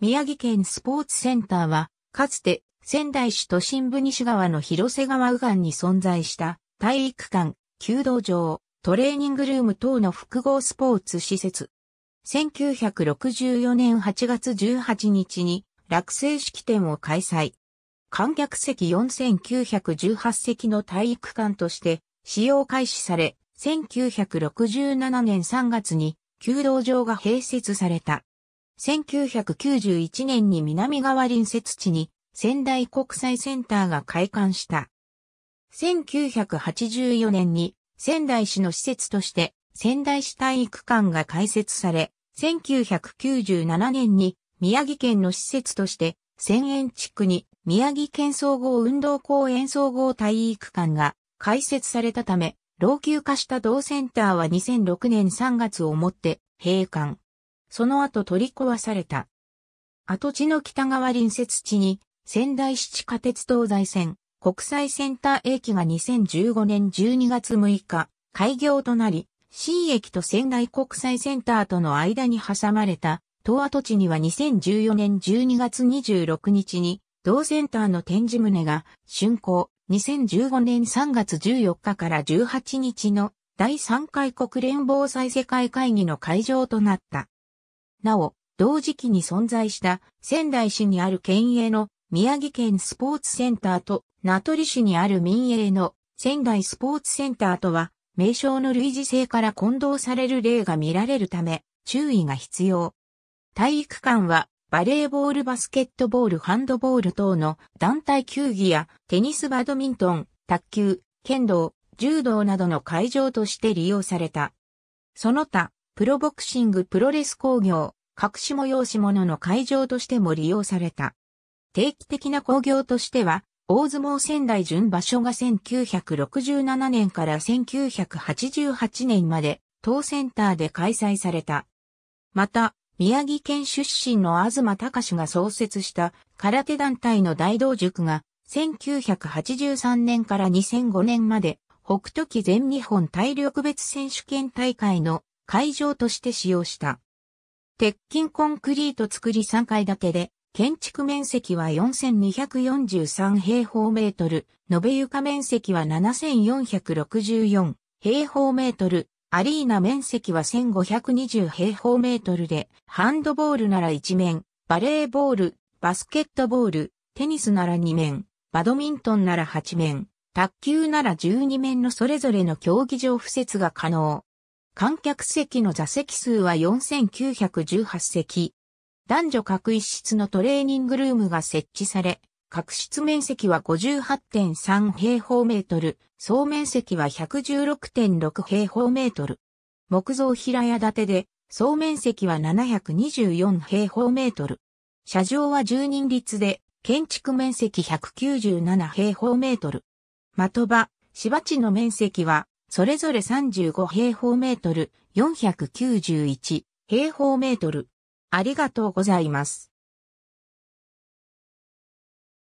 宮城県スポーツセンターは、かつて仙台市都心部西側の広瀬川右岸に存在した体育館、弓道場、トレーニングルーム等の複合スポーツ施設。1964年8月18日に落成式典を開催。観客席4918席の体育館として使用開始され、1967年3月に弓道場が併設された。1991年に南側隣接地に仙台国際センターが開館した。1984年に仙台市の施設として仙台市体育館が開設され、1997年に宮城県の施設として仙園地区に宮城県総合運動公園総合体育館が開設されたため、老朽化した同センターは2006年3月をもって閉館。その後取り壊された。跡地の北側隣接地に、仙台市地下鉄東西線、国際センター駅が2015年12月6日、開業となり、新駅と仙台国際センターとの間に挟まれた、東跡地には2014年12月26日に、同センターの展示棟が、竣工、2015年3月14日から18日の第3回国連防災世界会議の会場となった。なお、同時期に存在した仙台市にある県営の宮城県スポーツセンターと名取市にある民営の仙台スポーツセンターとは名称の類似性から混同される例が見られるため注意が必要。体育館はバレーボール、バスケットボール、ハンドボール等の団体球技やテニス、バドミントン、卓球、剣道、柔道などの会場として利用された。その他、プロボクシングプロレス工業、隠し催し物の会場としても利用された。定期的な工業としては、大相撲仙台準場所が1967年から1988年まで当センターで開催された。また、宮城県出身の東隆が創設した空手団体の大道塾が1983年から2005年まで北斗記全日本体力別選手権大会の会場として使用した。鉄筋コンクリート作り3階建てで、建築面積は4243平方メートル、延べ床面積は7464平方メートル、アリーナ面積は1520平方メートルで、ハンドボールなら1面、バレーボール、バスケットボール、テニスなら2面、バドミントンなら8面、卓球なら12面のそれぞれの競技場付設が可能。観客席の座席数は4918席。男女各一室のトレーニングルームが設置され、各室面積は58.3平方メートル、総面積は116.6平方メートル。木造平屋建てで、総面積は724平方メートル。車上は10人立で、建築面積197平方メートル。的場、芝地の面積はそれぞれ35平方メートル、491平方メートル。ありがとうございます。